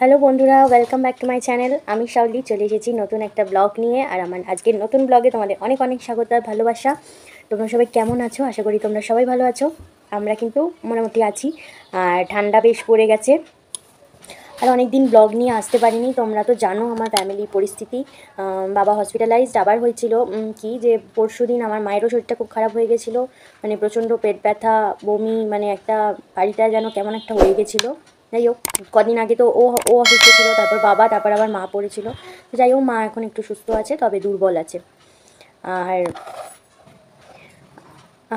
hello বন্ধুরা welcome back to my channel আমি শাউলি চলে এসেছি নতুন একটা ব্লগ নিয়ে আর আমার আজকের নতুন ব্লগে তোমাদের অনেক অনেক স্বাগত আর ভালোবাসা তোমরা সবাই কেমন আছো আশা করি তোমরা সবাই ভালো আছো আমরা কিন্তু মোটামুটি আছি আর ঠান্ডা বেশ পড়ে গেছে আর অনেক দিন ব্লগ নিয়ে আসতে পারিনি তোমরা তো জানো আমার ফ্যামিলির পরিস্থিতি বাবা হসপিটালাইজড আবার হয়েছিল কি যে পরশু দিন আমার মায়েরও শরীরটা খুব খারাপ হয়ে গেছিলো মানে প্রচণ্ড পেট ব্যথা বমি মানে একটা বাড়িটা যেন কেমন একটা হয়ে গেছিলো যাই হোক কদিন আগে তো ও ও অসুস্থ ছিল তারপর বাবা তারপর আবার মা পড়েছিল তো যাই হোক মা এখন একটু সুস্থ আছে তবে দুর্বল আছে আর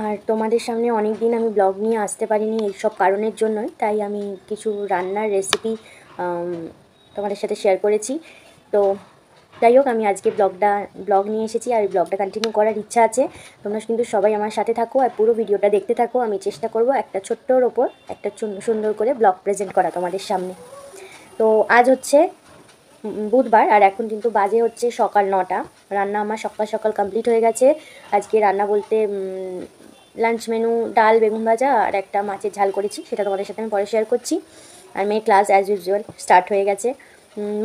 আর তোমাদের সামনে অনেক দিন আমি ব্লগ নিয়ে আসতে পারিনি এইসব কারণের জন্যই তাই আমি কিছু রান্নার রেসিপি তোমাদের সাথে শেয়ার করেছি তো যাই হোক আমি আজকে ব্লগটা ব্লগ নিয়ে এসেছি আর ব্লগটা কন্টিনিউ করার ইচ্ছা আছে তোমরা কিন্তু সবাই আমার সাথে থাকো আর পুরো ভিডিওটা দেখতে থাকো আমি চেষ্টা করব একটা ছোট্টর ওপর একটা সুন্দর করে ব্লগ প্রেজেন্ট করা তোমাদের সামনে তো আজ হচ্ছে বুধবার আর এখন কিন্তু বাজে হচ্ছে সকাল নটা রান্না আমার সকাল সকাল কমপ্লিট হয়ে গেছে আজকে রান্না বলতে লাঞ্চ মেনু ডাল বেগুন ভাজা আর একটা মাছের ঝাল করেছি সেটা তোমাদের সাথে আমি পরে শেয়ার করছি আর মেয়ে ক্লাস অ্যাজ ইউজুয়াল স্টার্ট হয়ে গেছে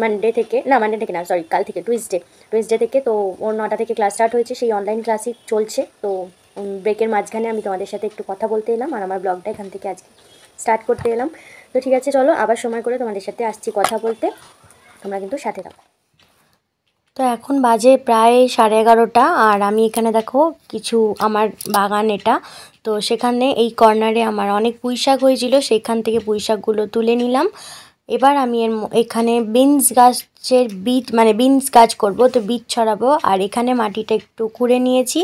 মানডে থেকে না মানডে থেকে না সরি কাল থেকে টুইসডে টুইসডে থেকে তো ওর নটা থেকে ক্লাস স্টার্ট হয়েছে সেই অনলাইন ক্লাসই চলছে তো ব্রেকের মাঝখানে আমি তোমাদের সাথে একটু কথা বলতে এলাম আর আমার ব্লগটা এখান থেকে আজকে স্টার্ট করতে এলাম তো ঠিক আছে চলো আবার সময় করে তোমাদের সাথে আসছি কথা বলতে তোমরা কিন্তু সাথে থাকো তো এখন বাজে প্রায় সাড়ে এগারোটা আর আমি এখানে দেখো কিছু আমার বাগান এটা তো সেখানে এই কর্নারে আমার অনেক পুঁইশাক হয়েছিল সেখান থেকে পুঁইশাকগুলো তুলে নিলাম এবার আমি এর এখানে বিনস গাছের বীজ মানে বিনস গাছ করব তো বীজ ছড়াবো আর এখানে মাটিটা একটু কুড়ে নিয়েছি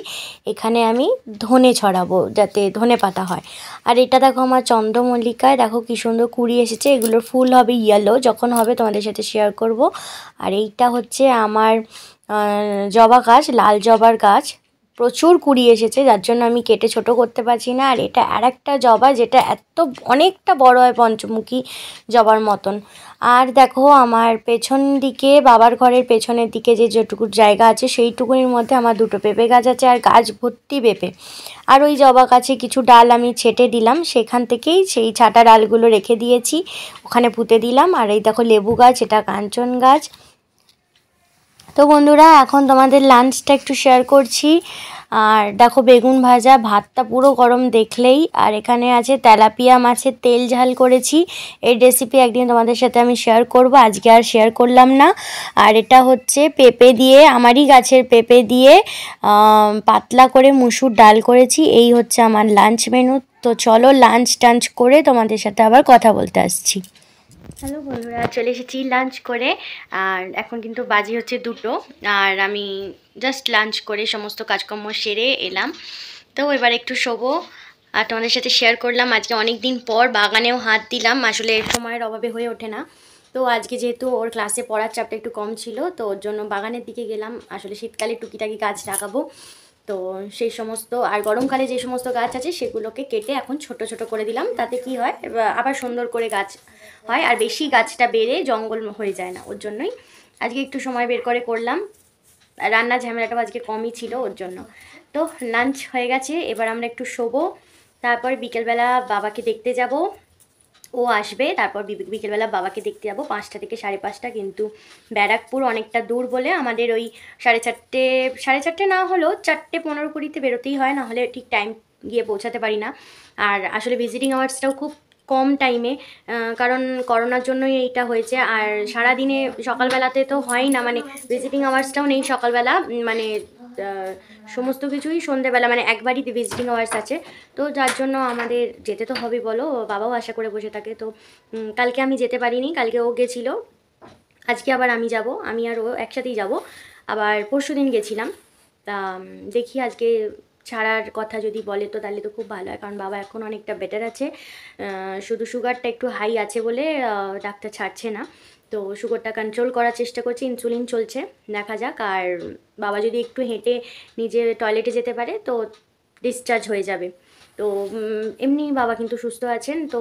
এখানে আমি ধনে ছড়াবো যাতে ধনে পাতা হয় আর এটা দেখো আমার চন্দ্রমল্লিকায় দেখো কি সুন্দর কুড়ি এসেছে এগুলোর ফুল হবে ইয়েলো যখন হবে তোমাদের সাথে শেয়ার করব আর এইটা হচ্ছে আমার জবা গাছ লাল জবার গাছ প্রচুর কুড়ি এসেছে যার জন্য আমি কেটে ছোট করতে পারছি না আর এটা আর একটা জবা যেটা এত অনেকটা বড় হয় পঞ্চমুখী জবার মতন আর দেখো আমার পেছন দিকে বাবার ঘরের পেছনের দিকে যে যেটুকু জায়গা আছে সেইটুকুনির মধ্যে আমার দুটো পেঁপে গাছ আছে আর গাছ ভর্তি পেঁপে আর ওই জবা গাছে কিছু ডাল আমি ছেটে দিলাম সেখান থেকেই সেই ছাটা ডালগুলো রেখে দিয়েছি ওখানে পুঁতে দিলাম আর এই দেখো লেবু গাছ এটা কাঞ্চন গাছ তো বন্ধুরা এখন তোমাদের লাঞ্চটা একটু শেয়ার করছি আর দেখো বেগুন ভাজা ভাতটা পুরো গরম দেখলেই আর এখানে আছে তেলাপিয়া মাছের তেল ঝাল করেছি এই রেসিপি একদিন তোমাদের সাথে আমি শেয়ার করব আজকে আর শেয়ার করলাম না আর এটা হচ্ছে পেঁপে দিয়ে আমারই গাছের পেঁপে দিয়ে পাতলা করে মুসুর ডাল করেছি এই হচ্ছে আমার লাঞ্চ মেনু তো চলো লাঞ্চ টাঞ্চ করে তোমাদের সাথে আবার কথা বলতে আসছি হ্যালো বন্ধুরা চলে এসেছি লাঞ্চ করে আর এখন কিন্তু বাজি হচ্ছে দুটো আর আমি জাস্ট লাঞ্চ করে সমস্ত কাজকর্ম সেরে এলাম তো এবার একটু শোবো আর তোমাদের সাথে শেয়ার করলাম আজকে অনেক দিন পর বাগানেও হাত দিলাম আসলে সময়ের অভাবে হয়ে ওঠে না তো আজকে যেহেতু ওর ক্লাসে পড়ার চাপটা একটু কম ছিল তো ওর জন্য বাগানের দিকে গেলাম আসলে শীতকালে টুকিটাকি গাছ লাগাবো তো সেই সমস্ত আর গরমকালে যে সমস্ত গাছ আছে সেগুলোকে কেটে এখন ছোট ছোট করে দিলাম তাতে কি হয় আবার সুন্দর করে গাছ হয় আর বেশি গাছটা বেড়ে জঙ্গল হয়ে যায় না ওর জন্যই আজকে একটু সময় বের করে করলাম রান্না ঝামেলাটাও আজকে কমই ছিল ওর জন্য তো লাঞ্চ হয়ে গেছে এবার আমরা একটু শোবো তারপর বিকেলবেলা বাবাকে দেখতে যাব ও আসবে তারপর বিকেলবেলা বাবাকে দেখতে যাবো পাঁচটা থেকে সাড়ে পাঁচটা কিন্তু ব্যারাকপুর অনেকটা দূর বলে আমাদের ওই সাড়ে চারটে সাড়ে চারটে না হলেও চারটে পনেরো কুড়িতে বেরোতেই হয় না হলে ঠিক টাইম গিয়ে পৌঁছাতে পারি না আর আসলে ভিজিটিং আওয়ার্সটাও খুব কম টাইমে কারণ করোনার জন্যই এইটা হয়েছে আর সারা দিনে সকালবেলাতে তো হয় না মানে ভিজিটিং আওয়ার্সটাও নেই সকালবেলা মানে সমস্ত কিছুই সন্ধেবেলা মানে একবারই ভিজিটিং আওয়ার্স আছে তো যার জন্য আমাদের যেতে তো হবে বলো বাবাও আশা করে বসে থাকে তো কালকে আমি যেতে পারিনি কালকে ও গেছিলো আজকে আবার আমি যাব আমি আর ও একসাথেই যাব আবার পরশু দিন গেছিলাম তা দেখি আজকে ছাড়ার কথা যদি বলে তো তাহলে তো খুব ভালো হয় কারণ বাবা এখন অনেকটা বেটার আছে শুধু সুগারটা একটু হাই আছে বলে ডাক্তার ছাড়ছে না তো সুগারটা কন্ট্রোল করার চেষ্টা করছি ইনসুলিন চলছে দেখা যাক আর বাবা যদি একটু হেঁটে নিজে টয়লেটে যেতে পারে তো ডিসচার্জ হয়ে যাবে তো এমনি বাবা কিন্তু সুস্থ আছেন তো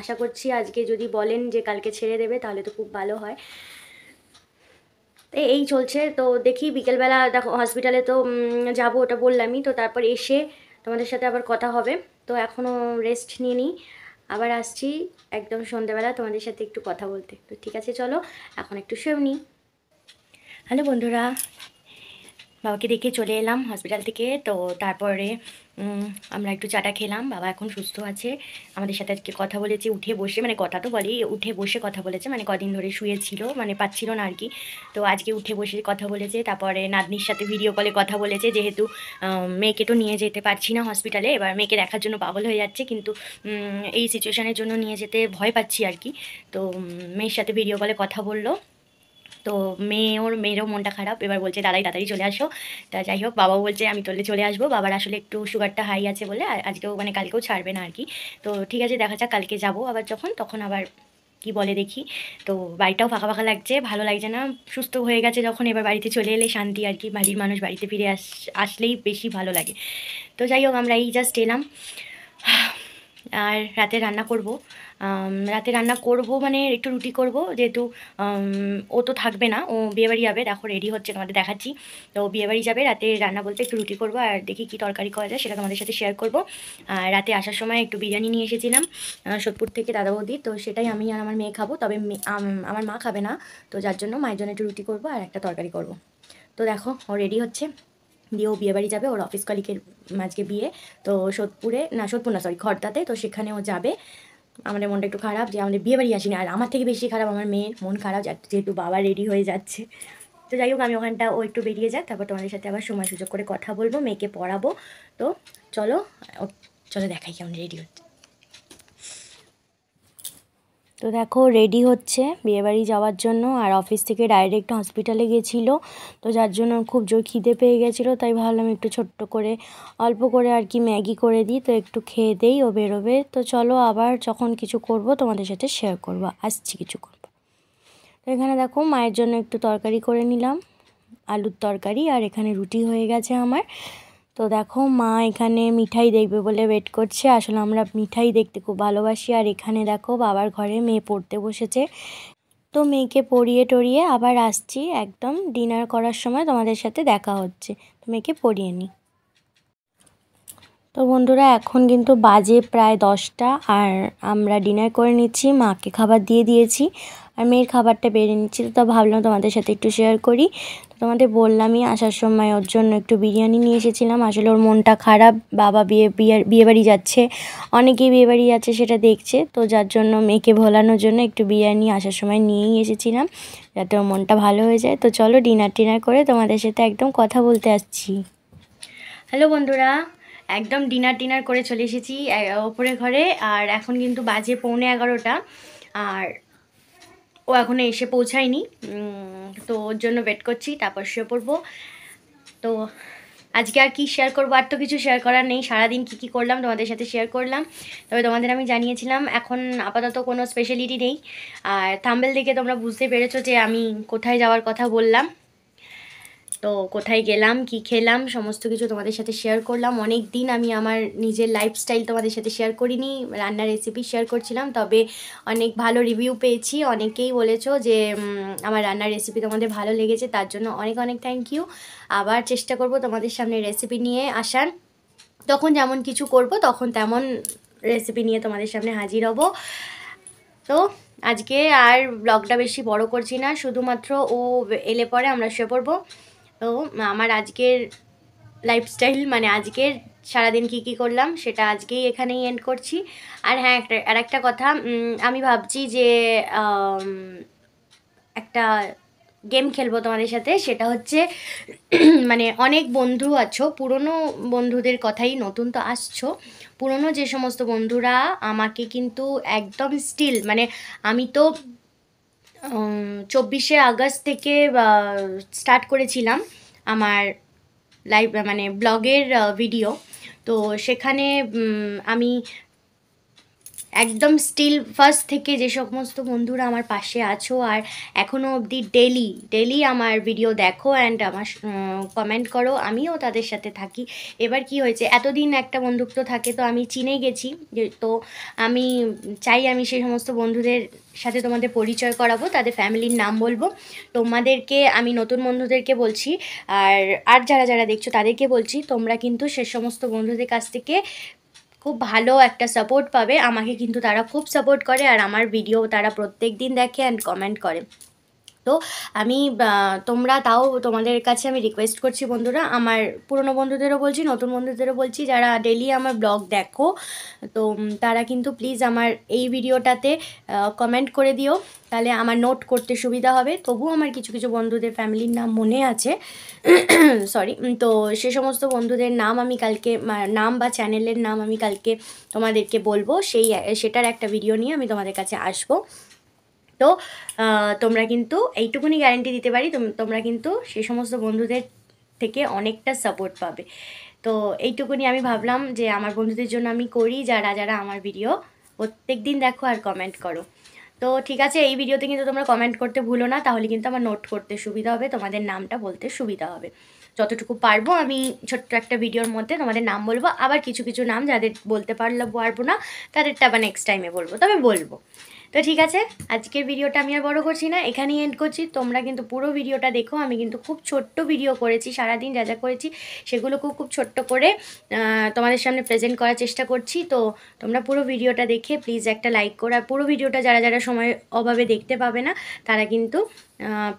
আশা করছি আজকে যদি বলেন যে কালকে ছেড়ে দেবে তাহলে তো খুব ভালো হয় এই চলছে তো দেখি বিকেলবেলা দেখো হসপিটালে তো যাবো ওটা বললামই তো তারপর এসে তোমাদের সাথে আবার কথা হবে তো এখনও রেস্ট নিয়ে নিই আবার আসছি একদম সন্ধ্যেবেলা তোমাদের সাথে একটু কথা বলতে তো ঠিক আছে চলো এখন একটু শুয়ে নিই হ্যালো বন্ধুরা বাবাকে দেখে চলে এলাম হসপিটাল থেকে তো তারপরে আমরা একটু চাটা খেলাম বাবা এখন সুস্থ আছে আমাদের সাথে আজকে কথা বলেছে উঠে বসে মানে কথা তো বলি উঠে বসে কথা বলেছে মানে কদিন ধরে শুয়েছিল মানে পাচ্ছিল না আর কি তো আজকে উঠে বসে কথা বলেছে তারপরে নাতনির সাথে ভিডিও কলে কথা বলেছে যেহেতু মেয়েকে তো নিয়ে যেতে পারছি না হসপিটালে এবার মেয়েকে দেখার জন্য পাগল হয়ে যাচ্ছে কিন্তু এই সিচুয়েশানের জন্য নিয়ে যেতে ভয় পাচ্ছি আর কি তো মেয়ের সাথে ভিডিও কলে কথা বললো তো মেয়ে ওর মেয়েরও মনটা খারাপ এবার বলছে দাদাই তাড়াতাড়ি চলে আসো তা যাই হোক বাবাও বলছে আমি তোলে চলে আসবো বাবার আসলে একটু সুগারটা হাই আছে বলে আজকেও মানে কালকেও ছাড়বে না আর কি তো ঠিক আছে দেখা যাক কালকে যাব আবার যখন তখন আবার কি বলে দেখি তো বাড়িটাও ফাঁকা ফাঁকা লাগছে ভালো লাগছে না সুস্থ হয়ে গেছে যখন এবার বাড়িতে চলে এলে শান্তি আর কি বাড়ির মানুষ বাড়িতে ফিরে আস আসলেই বেশি ভালো লাগে তো যাই হোক আমরা এই জাস্ট এলাম আর রাতে রান্না করব রাতে রান্না করব মানে একটু রুটি করব যেহেতু ও তো থাকবে না ও বিয়েবাড়ি যাবে দেখো রেডি হচ্ছে তোমাদের দেখাচ্ছি তো বিয়েবাড়ি যাবে রাতে রান্না বলতে একটু রুটি করব আর দেখি কি তরকারি করা যায় সেটা তোমাদের সাথে শেয়ার করব আর রাতে আসার সময় একটু বিরিয়ানি নিয়ে এসেছিলাম সোদপুর থেকে দাদা বৌদি তো সেটাই আমি আর আমার মেয়ে খাবো তবে আমার মা খাবে না তো যার জন্য মায়ের জন্য একটু রুটি করব আর একটা তরকারি করব তো দেখো ও রেডি হচ্ছে দিয়ে ও বিয়েবাড়ি যাবে ওর অফিস কলিকের মাঝকে বিয়ে তো সোদপুরে না সোদপুর না সরি খর্দাতে তো সেখানে ও যাবে আমাদের মনটা একটু খারাপ যে আমাদের বিয়ে বাড়ি আসিনি আর আমার থেকে বেশি খারাপ আমার মেয়ের মন খারাপ যেহেতু বাবা রেডি হয়ে যাচ্ছে তো যাই হোক আমি ওখানটা ও একটু বেরিয়ে যাক তারপর তোমাদের সাথে আবার সময় সুযোগ করে কথা বলবো মেয়েকে পড়াবো তো চলো চলো দেখাই কেমন রেডি হচ্ছে তো দেখো রেডি হচ্ছে বিয়েবাড়ি যাওয়ার জন্য আর অফিস থেকে ডাইরেক্ট হসপিটালে গেছিল তো যার জন্য খুব জোর খিদে পেয়ে গেছিলো তাই ভাবলাম একটু ছোট্ট করে অল্প করে আর কি ম্যাগি করে দিই তো একটু খেয়ে দেই ও বেরোবে তো চলো আবার যখন কিছু করব তোমাদের সাথে শেয়ার করব আসছি কিছু করবো তো এখানে দেখো মায়ের জন্য একটু তরকারি করে নিলাম আলুর তরকারি আর এখানে রুটি হয়ে গেছে আমার তো দেখো মা এখানে মিঠাই দেখবে বলে ওয়েট করছে আসলে আমরা মিঠাই দেখতে খুব ভালোবাসি আর এখানে দেখো বাবার ঘরে মেয়ে পড়তে বসেছে তো মেয়েকে পড়িয়ে টরিয়ে আবার আসছি একদম ডিনার করার সময় তোমাদের সাথে দেখা হচ্ছে তো মেয়েকে পড়িয়ে নিই তো বন্ধুরা এখন কিন্তু বাজে প্রায় দশটা আর আমরা ডিনার করে নিচ্ছি মাকে খাবার দিয়ে দিয়েছি আর মেয়ের খাবারটা বেড়ে নিচ্ছিল তো ভাবলাম তোমাদের সাথে একটু শেয়ার করি তো তোমাদের বললামই আসার সময় ওর জন্য একটু বিরিয়ানি নিয়ে এসেছিলাম আসলে ওর মনটা খারাপ বাবা বিয়ে বিয়ে বিয়েবাড়ি যাচ্ছে অনেকেই বিয়েবাড়ি যাচ্ছে সেটা দেখছে তো যার জন্য মেয়েকে ভোলানোর জন্য একটু বিরিয়ানি আসার সময় নিয়েই এসেছিলাম যাতে ওর মনটা ভালো হয়ে যায় তো চলো ডিনার টিনার করে তোমাদের সাথে একদম কথা বলতে আসছি হ্যালো বন্ধুরা একদম ডিনার টিনার করে চলে এসেছি ওপরে ঘরে আর এখন কিন্তু বাজে পৌনে এগারোটা আর ও এখনও এসে পৌঁছায়নি তো ওর জন্য ওয়েট করছি তারপর শুয়ে পড়বো তো আজকে আর কী শেয়ার করবো আর তো কিছু শেয়ার করার নেই সারাদিন কী কী করলাম তোমাদের সাথে শেয়ার করলাম তবে তোমাদের আমি জানিয়েছিলাম এখন আপাতত কোনো স্পেশালিটি নেই আর থাম্বেল দেখে তোমরা বুঝতে পেরেছো যে আমি কোথায় যাওয়ার কথা বললাম তো কোথায় গেলাম কি খেলাম সমস্ত কিছু তোমাদের সাথে শেয়ার করলাম অনেক দিন আমি আমার নিজের লাইফস্টাইল তোমাদের সাথে শেয়ার করিনি রান্নার রেসিপি শেয়ার করছিলাম তবে অনেক ভালো রিভিউ পেয়েছি অনেকেই বলেছ যে আমার রান্নার রেসিপি তোমাদের ভালো লেগেছে তার জন্য অনেক অনেক থ্যাংক ইউ আবার চেষ্টা করব তোমাদের সামনে রেসিপি নিয়ে আসার তখন যেমন কিছু করব তখন তেমন রেসিপি নিয়ে তোমাদের সামনে হাজির হব তো আজকে আর ব্লগটা বেশি বড় করছি না শুধুমাত্র ও এলে পরে আমরা শুয়ে পড়বো তো আমার আজকের লাইফস্টাইল মানে আজকের সারাদিন কি কি করলাম সেটা আজকেই এখানেই এন্ড করছি আর হ্যাঁ একটা আর একটা কথা আমি ভাবছি যে একটা গেম খেলবো তোমাদের সাথে সেটা হচ্ছে মানে অনেক বন্ধু আছো পুরনো বন্ধুদের কথাই নতুন তো আসছো পুরনো যে সমস্ত বন্ধুরা আমাকে কিন্তু একদম স্টিল মানে আমি তো চব্বিশে আগস্ট থেকে স্টার্ট করেছিলাম আমার লাইভ মানে ব্লগের ভিডিও তো সেখানে আমি একদম স্টিল ফার্স্ট থেকে যে সমস্ত বন্ধুরা আমার পাশে আছো আর এখনও অবধি ডেলি ডেলি আমার ভিডিও দেখো অ্যান্ড আমার কমেন্ট করো আমিও তাদের সাথে থাকি এবার কি হয়েছে এতদিন একটা বন্ধুত্ব থাকে তো আমি চিনে গেছি তো আমি চাই আমি সেই সমস্ত বন্ধুদের সাথে তোমাদের পরিচয় করাবো তাদের ফ্যামিলির নাম বলবো তোমাদেরকে আমি নতুন বন্ধুদেরকে বলছি আর আর যারা যারা দেখছো তাদেরকে বলছি তোমরা কিন্তু সে সমস্ত বন্ধুদের কাছ থেকে খুব ভালো একটা সাপোর্ট পাবে আমাকে কিন্তু তারা খুব সাপোর্ট করে আর আমার ভিডিও তারা প্রত্যেক দিন দেখে অ্যান্ড কমেন্ট করে তো আমি তোমরা তাও তোমাদের কাছে আমি রিকোয়েস্ট করছি বন্ধুরা আমার পুরনো বন্ধুদেরও বলছি নতুন বন্ধুদেরও বলছি যারা ডেলি আমার ব্লগ দেখো তো তারা কিন্তু প্লিজ আমার এই ভিডিওটাতে কমেন্ট করে দিও তাহলে আমার নোট করতে সুবিধা হবে তবু আমার কিছু কিছু বন্ধুদের ফ্যামিলির নাম মনে আছে সরি তো সে সমস্ত বন্ধুদের নাম আমি কালকে নাম বা চ্যানেলের নাম আমি কালকে তোমাদেরকে বলবো সেই সেটার একটা ভিডিও নিয়ে আমি তোমাদের কাছে আসবো তো তোমরা কিন্তু এইটুকুনি গ্যারেন্টি দিতে পারি তোমরা কিন্তু সে সমস্ত বন্ধুদের থেকে অনেকটা সাপোর্ট পাবে তো এইটুকুনি আমি ভাবলাম যে আমার বন্ধুদের জন্য আমি করি যারা যারা আমার ভিডিও প্রত্যেক দিন দেখো আর কমেন্ট করো তো ঠিক আছে এই ভিডিওতে কিন্তু তোমরা কমেন্ট করতে ভুলো না তাহলে কিন্তু আমার নোট করতে সুবিধা হবে তোমাদের নামটা বলতে সুবিধা হবে যতটুকু পারবো আমি ছোট্ট একটা ভিডিওর মধ্যে তোমাদের নাম বলবো আবার কিছু কিছু নাম যাদের বলতে পারলো পারবো না তাদেরটা আবার নেক্সট টাইমে বলবো তবে বলবো তো ঠিক আছে আজকের ভিডিওটা আমি আর বড় করছি না এখানেই এন্ড করছি তোমরা কিন্তু পুরো ভিডিওটা দেখো আমি কিন্তু খুব ছোট্ট ভিডিও করেছি সারাদিন যা যা করেছি সেগুলো খুব খুব ছোট্ট করে তোমাদের সামনে প্রেজেন্ট করার চেষ্টা করছি তো তোমরা পুরো ভিডিওটা দেখে প্লিজ একটা লাইক করো আর পুরো ভিডিওটা যারা যারা সময় অভাবে দেখতে পাবে না তারা কিন্তু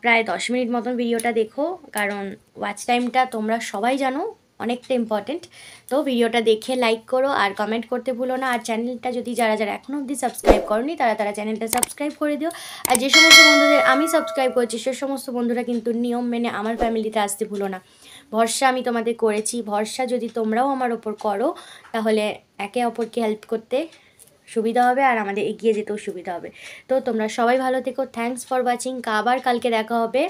প্রায় দশ মিনিট মতন ভিডিওটা দেখো কারণ ওয়াচ টাইমটা তোমরা সবাই জানো অনেকটা ইম্পর্টেন্ট তো ভিডিওটা দেখে লাইক করো আর কমেন্ট করতে ভুলো না আর চ্যানেলটা যদি যারা যারা এখনও অবধি সাবস্ক্রাইব করনি তারা তারা চ্যানেলটা সাবস্ক্রাইব করে দিও আর যে সমস্ত বন্ধুদের আমি সাবস্ক্রাইব করছি সে সমস্ত বন্ধুরা কিন্তু নিয়ম মেনে আমার ফ্যামিলিতে আসতে ভুলো না ভরসা আমি তোমাদের করেছি ভরসা যদি তোমরাও আমার ওপর করো তাহলে একে অপরকে হেল্প করতে সুবিধা হবে আর আমাদের এগিয়ে যেতেও সুবিধা হবে তো তোমরা সবাই ভালো থেকো থ্যাংকস ফর ওয়াচিং আবার কালকে দেখা হবে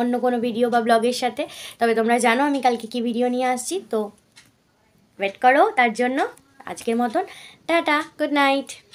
অন্য কোনো ভিডিও বা ব্লগের সাথে তবে তোমরা জানো আমি কালকে কি ভিডিও নিয়ে আসছি তো ওয়েট করো তার জন্য আজকের মতন টাটা গুড নাইট